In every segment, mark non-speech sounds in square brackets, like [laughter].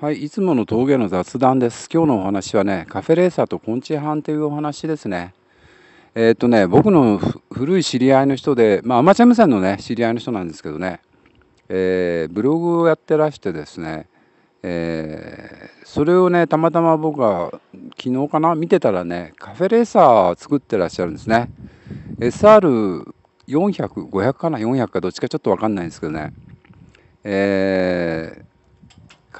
はい、いつもの峠の雑談です。今日のお話はね、カフェレーサーと昆虫班というお話ですね。えー、っとね、僕の古い知り合いの人で、まあ、アマチュア無線のね、知り合いの人なんですけどね、えー、ブログをやってらしてですね、えー、それをね、たまたま僕は昨日かな、見てたらね、カフェレーサー作ってらっしゃるんですね。SR400、500かな、400かどっちかちょっとわかんないんですけどね。えー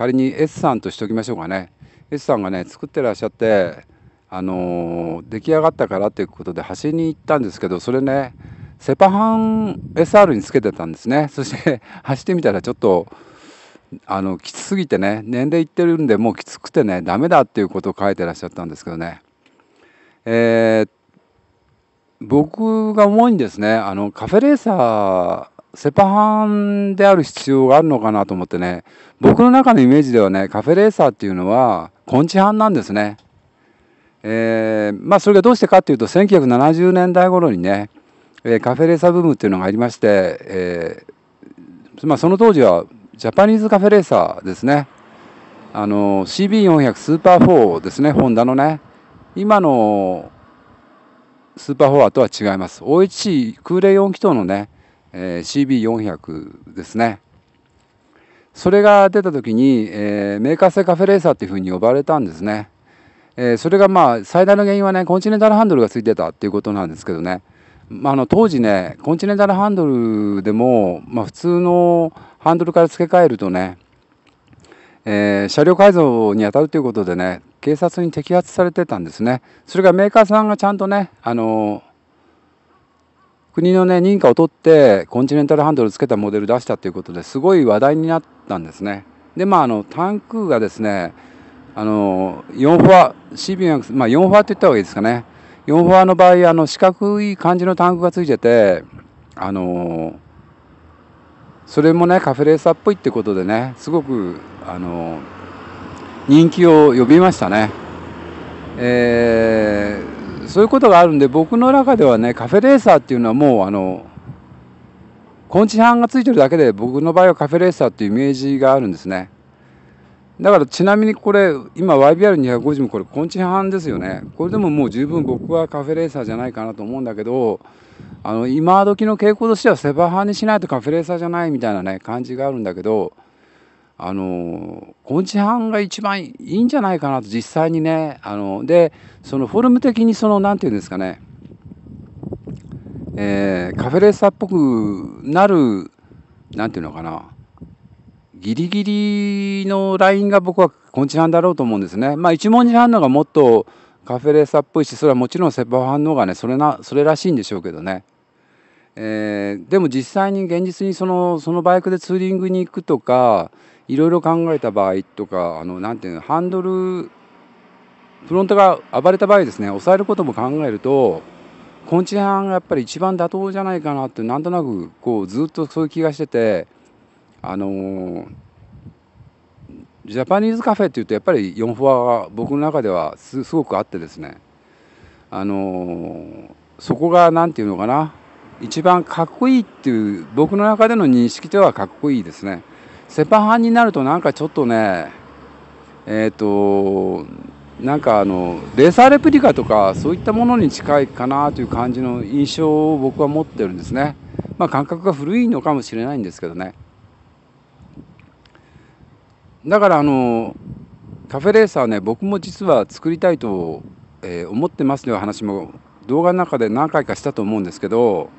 仮に S さんとしておきましょうかね S さんがね作ってらっしゃってあのー、出来上がったからということで端に行ったんですけどそれねセパハン SR につけてたんですねそして [laughs] 走ってみたらちょっとあのきつすぎてね年齢いってるんでもうきつくてねダメだっていうことを書いてらっしゃったんですけどねえー、僕が重いんですねあのカフェレーサセパハンである必要があるのかなと思ってね僕の中のイメージではねカフェレーサーっていうのは根治ンなんですね。えー、まあそれがどうしてかっていうと1970年代頃にね、えカフェレーサーブームっていうのがありまして、えー、まあ、その当時はジャパニーズカフェレーサーですねあの CB400 スーパー4ですねホンダのね今のスーパーフォアとは違います OHC 空冷4気筒のねえー、CB400 ですねそれが出た時に、えー、メーカー製カフェレーサーっていうふうに呼ばれたんですね、えー、それがまあ最大の原因はねコンチネンタルハンドルがついてたっていうことなんですけどね、まあ、あの当時ねコンチネンタルハンドルでも、まあ、普通のハンドルから付け替えるとね、えー、車両改造にあたるということでね警察に摘発されてたんですねそれがメーカーさんがちゃんとねあの国のね認可を取ってコンチネンタルハンドルつけたモデル出したということですごい話題になったんですね。でまああのタンクがですねあの4フォア CB まあ4フォアって言った方がいいですかね4フォアの場合あの四角い感じのタンクがついててあのそれもねカフェレーサーっぽいってことでねすごくあの人気を呼びましたね。えーそういうことがあるんで僕の中ではねカフェレーサーっていうのはもうあの根治版がついてるだけで僕の場合はカフェレーサーっていうイメージがあるんですねだからちなみにこれ今 YBR250 もこれ根治版ですよねこれでももう十分僕はカフェレーサーじゃないかなと思うんだけどあの今時の傾向としてはセバ派にしないとカフェレーサーじゃないみたいなね感じがあるんだけどあの根治版が一番いいんじゃないかなと実際にねあのでそのフォルム的にその何て言うんですかね、えー、カフェレーサーっぽくなる何て言うのかなギリギリのラインが僕は根治版だろうと思うんですね。まあ、一文字反のがもっとカフェレーサーっぽいしそれはもちろんセパフ反応がねそれなそれらしいんでしょうけどね。えー、でも実際に現実にそのそのバイクでツーリングに行くとかいろいろ考えた場合とかあのなていうのハンドルフロントが暴れた場合ですね抑えることも考えるとコンチネハンがやっぱり一番妥当じゃないかなってなんとなくこうずっとそういう気がしててあのジャパニーズカフェっていうとやっぱり4フォアが僕の中ではすごくあってですねあのそこが何て言うのかな一番かっこいいっていう僕の中での認識ではかっこいいですね。セパハンになるとなんかちょっとねえっ、ー、となんかあのレーサーレプリカとかそういったものに近いかなという感じの印象を僕は持ってるんですね、まあ、感覚が古いのかもしれないんですけどねだからあのカフェレーサーね僕も実は作りたいと、え思ってますという話も動画の中で何回かしたと思うんですけど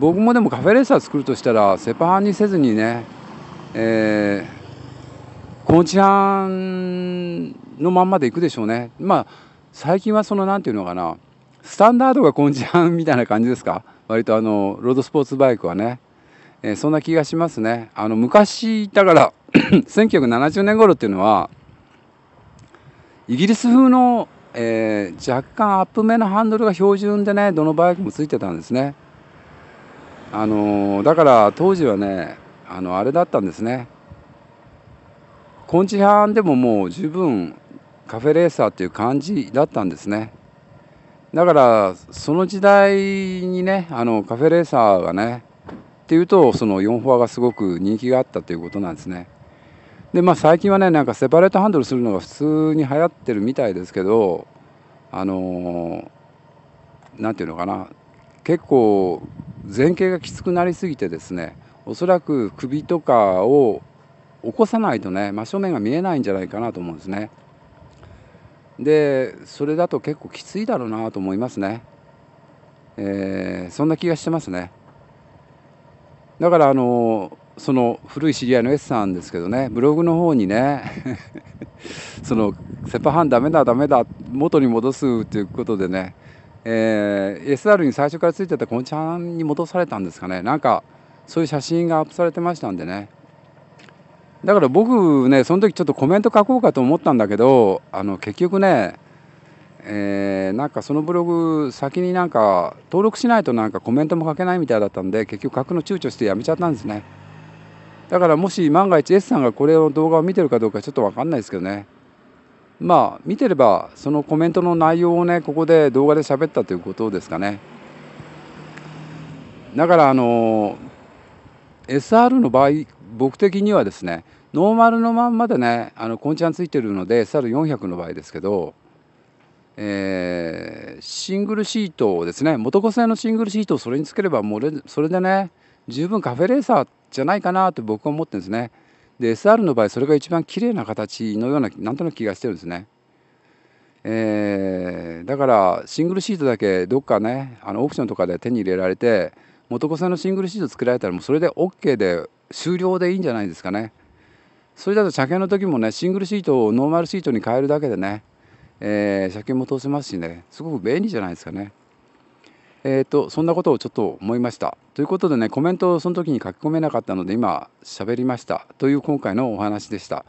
僕もでもカフェレーサー作るとしたらセパハンにせずにねえー、こ治安のまんまでいくでしょうね。まあ最近はその何て言うのかなスタンダードがこの治安みたいな感じですか割とあのロードスポーツバイクはね、えー、そんな気がしますねあの昔だから1970年頃っていうのはイギリス風の、えー、若干アップめのハンドルが標準でねどのバイクもついてたんですねあのー、だから当時はねあのあれだったんですねコンチハンでももう十分カフェレーサーっていう感じだったんですねだからその時代にねあのカフェレーサーがねっていうとその4フォアがすごく人気があったということなんですねでまあ最近はねなんかセパレートハンドルするのが普通に流行ってるみたいですけどあの何て言うのかな結構前傾がきつくなりすぎてですねおそらく首とかを起こさないとね真正面が見えないんじゃないかなと思うんですね。でそれだと結構きついだろうなと思いますね。えー、そんな気がしてますね。だからあのその古い知り合いの S さんですけどねブログの方にね [laughs] そのセパハンダメだダメだ元に戻すということでね、えー、SR に最初からついてたこのちゃんに戻されたんですかねなんかそういう写真がアップされてましたんでねだから僕ねその時ちょっとコメント書こうかと思ったんだけどあの結局ねえー、なんかそのブログ先になんか登録しないとなんかコメントも書けないみたいだったんで結局書くの躊躇してやめちゃったんですねだからもし万が一 S さんがこれを動画を見てるかどうかちょっと分かんないですけどねまあ見てればそのコメントの内容をねここで動画で喋ったということですかねだからあの SR の場合僕的にはですねノーマルのまんまでねあのコンチャンついてるので SR400 の場合ですけど、えー、シングルシートをですね元5製のシングルシートをそれにつければもうそれでね十分カフェレーサーじゃないかなと僕は思ってるんですね。で SR の場合それが一番綺麗な形のようななんとなく気がしてるんですね。えー、だからシングルシートだけどっかねあのオークションとかで手に入れられて元子さんのシングルシート作られたらもうそれで OK で終了でいいんじゃないですかねそれだと車検の時もねシングルシートをノーマルシートに変えるだけでね、えー、車検も通せますしねすごく便利じゃないですかねえーと、そんなことをちょっと思いましたということでねコメントをその時に書き込めなかったので今喋りましたという今回のお話でした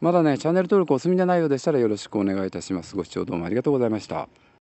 まだねチャンネル登録お済みじゃないようでしたらよろしくお願いいたしますご視聴どうもありがとうございました